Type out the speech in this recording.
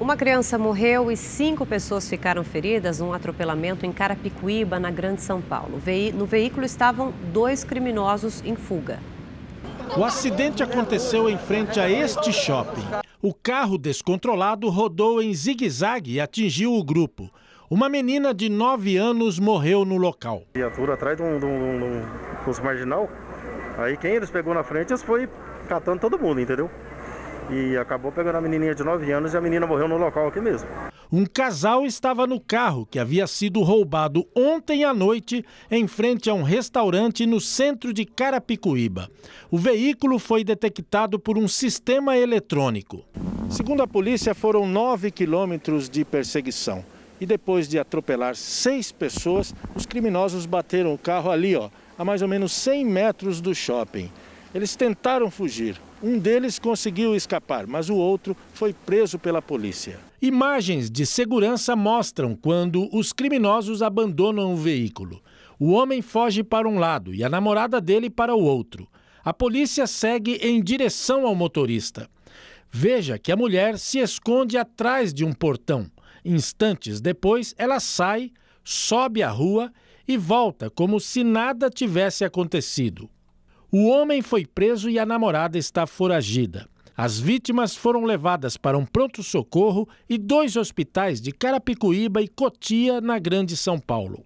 Uma criança morreu e cinco pessoas ficaram feridas num atropelamento em Carapicuíba, na Grande São Paulo. No veículo estavam dois criminosos em fuga. O acidente aconteceu em frente a este shopping. O carro descontrolado rodou em zigue-zague e atingiu o grupo. Uma menina de 9 anos morreu no local. Viatura atrás de um, de, um, de um, marginal. Aí quem eles pegou na frente eles foi catando todo mundo, entendeu? e acabou pegando a menininha de 9 anos e a menina morreu no local aqui mesmo. Um casal estava no carro que havia sido roubado ontem à noite em frente a um restaurante no centro de Carapicuíba. O veículo foi detectado por um sistema eletrônico. Segundo a polícia, foram 9 quilômetros de perseguição. E depois de atropelar seis pessoas, os criminosos bateram o carro ali, ó, a mais ou menos 100 metros do shopping. Eles tentaram fugir, um deles conseguiu escapar, mas o outro foi preso pela polícia. Imagens de segurança mostram quando os criminosos abandonam o veículo. O homem foge para um lado e a namorada dele para o outro. A polícia segue em direção ao motorista. Veja que a mulher se esconde atrás de um portão. Instantes depois, ela sai, sobe a rua e volta como se nada tivesse acontecido. O homem foi preso e a namorada está foragida. As vítimas foram levadas para um pronto-socorro e dois hospitais de Carapicuíba e Cotia, na Grande São Paulo.